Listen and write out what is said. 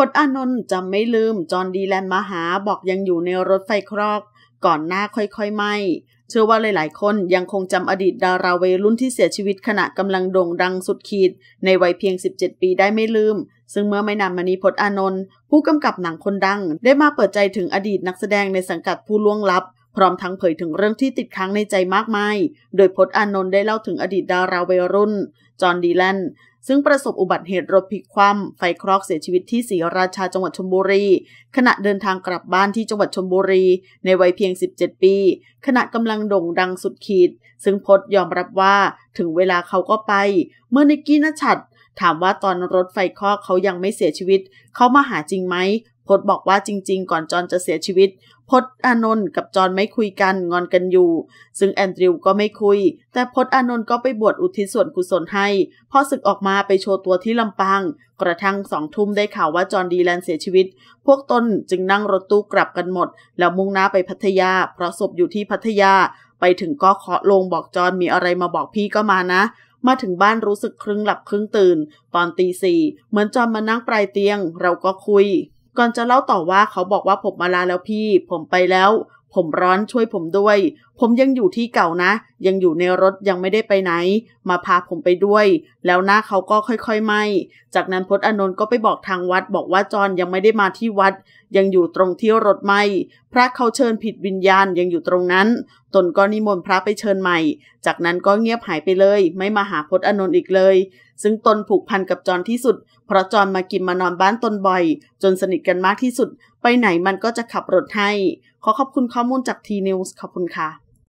พดอานนท์จำไม่ลืม จอนดีแลนมาหาบอกยังอยู่ในรถไฟครอก ก่อนหน้าค่อยๆไหมเชื่อว่าหลายๆคนยังคงจำอดีตดาราวัยรุ่นที่เสียชีวิตขณะกำลังโด่งดังสุดขีด ในวัยเพียง 17 ปีได้ไม่ลืม ซึ่งเมื่อไม่นานมานี้พจน์อานนท์ผู้กำกับหนังคนดังได้มาเปิดใจถึงอดีตนักแสดงในสังกัดผู้ล่วงลับพร้อมทั้งเผยถึงเรื่องที่ติดค้างในใจมากมาย โดยพศอานนท์ได้เล่าถึงอดีตดาราวัยรุ่น จอห์นดีแลนซึ่งประสบอุบัติเหตุรถพลิกคว่ำไฟคลอกเสียชีวิตที่ศรีราชาจังหวัดชลบุรี ขณะเดินทางกลับบ้านที่จังหวัดชลบุรีในวัยเพียง 17 ปี ขณะกำลังโด่งดังสุดขีด ซึ่งพศยอมรับว่าถึงเวลาเขาก็ไป เมื่อนิกกี้นัชัดถามว่าตอนรถไฟคลอกเขายังไม่เสียชีวิต เขามาหาจริงไหมพดบอกว่าจริงๆ ก่อนจอนจะเสียชีวิต พดอานนท์กับจอนไม่คุยกันงอนกันอยู่ ซึ่งแอนดริวก็ไม่คุย แต่พดอานนท์ก็ไปบวชอุทิศส่วนกุศลให้พอศึกออกมาไปโชว์ตัวที่ลำปาง กระทั่งสองทุ่มได้ข่าวว่าจอนดีแลนเสียชีวิต พวกตนจึงนั่งรถตู้กลับกันหมด แล้วมุ่งหน้าไปพัทยา เพราะศพอยู่ที่พัทยา ไปถึงก็เคาะลงบอกจอนมีอะไรมาบอกพี่ก็มานะ มาถึงบ้านรู้สึกครึ่งหลับครึ่งตื่น ตอนตีสี่เหมือนจอนมานั่งปลายเตียง เราก็คุยก่อนจะเล่าต่อว่าเขาบอกว่าผมมาลาแล้วพี่ ผมไปแล้ว ผมร้อนช่วยผมด้วยผมยังอยู่ที่เก่านะ ยังอยู่ในรถยังไม่ได้ไปไหน มาพาผมไปด้วย แล้วหน้าเขาก็ค่อยๆไหมจากนั้นพจน์อนนท์ก็ไปบอกทางวัด บอกว่าจอนยังไม่ได้มาที่วัด ยังอยู่ตรงที่รถไหมพระเขาเชิญผิดวิญญาณยังอยู่ตรงนั้นตนก็นิมนต์พระไปเชิญใหม่ จากนั้นก็เงียบหายไปเลย ไม่มาหาพจน์อนนท์อีกเลย ซึ่งตนผูกพันกับจอนที่สุด เพราะจอนมากินมานอนบ้านตนบ่อย จนสนิทกันมากที่สุด ไปไหนมันก็จะขับรถให้ขอขอบคุณข้อมูลจากทีนิวส์ขอบคุณค่ะ